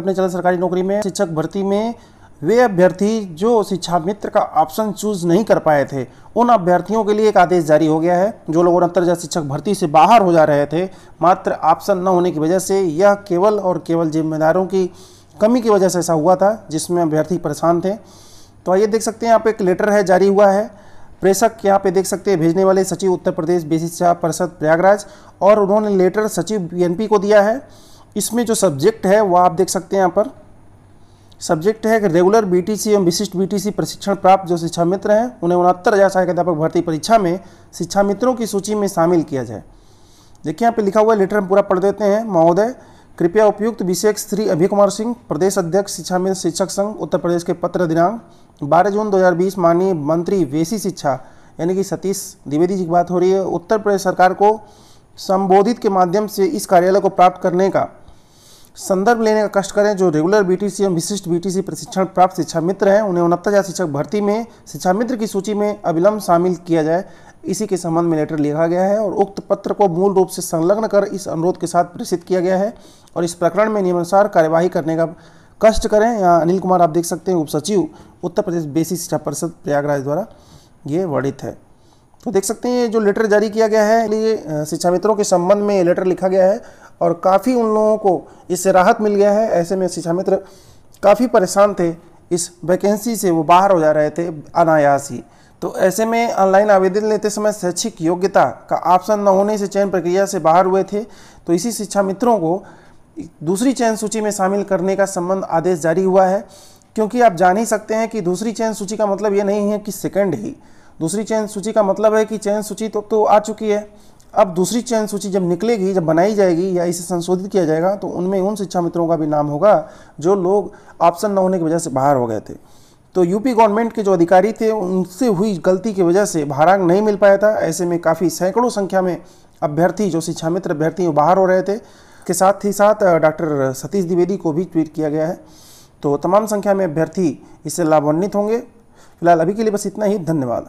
अपने चले सरकारी नौकरी में शिक्षक भर्ती में वे अभ्यर्थी जो शिक्षा मित्र का ऑप्शन चूज नहीं कर पाए थे उन अभ्यर्थियों के लिए एक आदेश जारी हो गया है जो लोग अंतर्जात शिक्षक भर्ती से बाहर हो जा रहे थे मात्र ऑप्शन न होने की वजह से यह केवल और केवल जिम्मेदारों की कमी की वजह से ऐसा हुआ था जिसमें अभ्यर्थी परेशान थे तो आइए देख सकते हैं यहाँ पे एक लेटर है जारी हुआ है प्रेषक यहाँ पे देख सकते हैं भेजने वाले सचिव उत्तर प्रदेश बेसिक शिक्षा परिषद प्रयागराज और उन्होंने लेटर सचिव बी को दिया है इसमें जो सब्जेक्ट है वो आप देख सकते हैं यहाँ पर सब्जेक्ट है कि रेगुलर बीटीसी एवं विशिष्ट बीटीसी प्रशिक्षण प्राप्त जो शिक्षा मित्र हैं उन्हें उनहत्तर हज़ार सहायक अध्यापक भर्ती परीक्षा में शिक्षा मित्रों की सूची में शामिल किया जाए देखिए यहाँ पे लिखा हुआ है लेटर हम पूरा पढ़ देते हैं महोदय कृपया उपयुक्त विषय श्री अभय कुमार सिंह प्रदेश अध्यक्ष शिक्षा मित्र शिक्षक संघ उत्तर प्रदेश के पत्र दिनांक बारह जून दो माननीय मंत्री वेसी शिक्षा यानी कि सतीश द्विवेदी जी की बात हो रही है उत्तर प्रदेश सरकार को संबोधित के माध्यम से इस कार्यालय को प्राप्त करने का संदर्भ लेने का कष्ट करें जो रेगुलर बीटीसी एवं विशिष्ट बीटीसी प्रशिक्षण प्राप्त शिक्षा मित्र हैं उन्हें उनहत्तर हज़ार शिक्षक भर्ती में शिक्षा मित्र की सूची में अविलंब शामिल किया जाए इसी के संबंध में लेटर लिखा गया है और उक्त पत्र को मूल रूप से संलग्न कर इस अनुरोध के साथ प्रेषित किया गया है और इस प्रकरण में नियमानुसार कार्यवाही करने का कष्ट करें यहाँ अनिल कुमार आप देख सकते हैं उप सचिव उत्तर प्रदेश बेसिक शिक्षा परिषद प्रयागराज द्वारा ये वर्णित है तो देख सकते हैं ये जो लेटर जारी किया गया है शिक्षा मित्रों के संबंध में ये लेटर लिखा गया है और काफ़ी उन लोगों को इससे राहत मिल गया है ऐसे में शिक्षा मित्र काफ़ी परेशान थे इस वैकेंसी से वो बाहर हो जा रहे थे अनायास ही तो ऐसे में ऑनलाइन आवेदन लेते समय शैक्षिक योग्यता का ऑप्शन न होने से चयन प्रक्रिया से बाहर हुए थे तो इसी शिक्षा मित्रों को दूसरी चयन सूची में शामिल करने का संबंध आदेश जारी हुआ है क्योंकि आप जान ही सकते हैं कि दूसरी चयन सूची का मतलब ये नहीं है कि सेकंड ही दूसरी चयन सूची का मतलब है कि चयन सूची तो, तो आ चुकी है अब दूसरी चयन सूची जब निकलेगी जब बनाई जाएगी या इसे संशोधित किया जाएगा तो उनमें उन शिक्षा मित्रों का भी नाम होगा जो लोग ऑप्शन न होने की वजह से बाहर हो गए थे तो यूपी गवर्नमेंट के जो अधिकारी थे उनसे हुई गलती की वजह से भारांग नहीं मिल पाया था ऐसे में काफ़ी सैकड़ों संख्या में अभ्यर्थी जो शिक्षा मित्र अभ्यर्थी वो बाहर हो रहे थे के साथ ही साथ डॉक्टर सतीश द्विवेदी को भी ट्वीट किया गया है तो तमाम संख्या में अभ्यर्थी इससे लाभान्वित होंगे फिलहाल अभी के लिए बस इतना ही धन्यवाद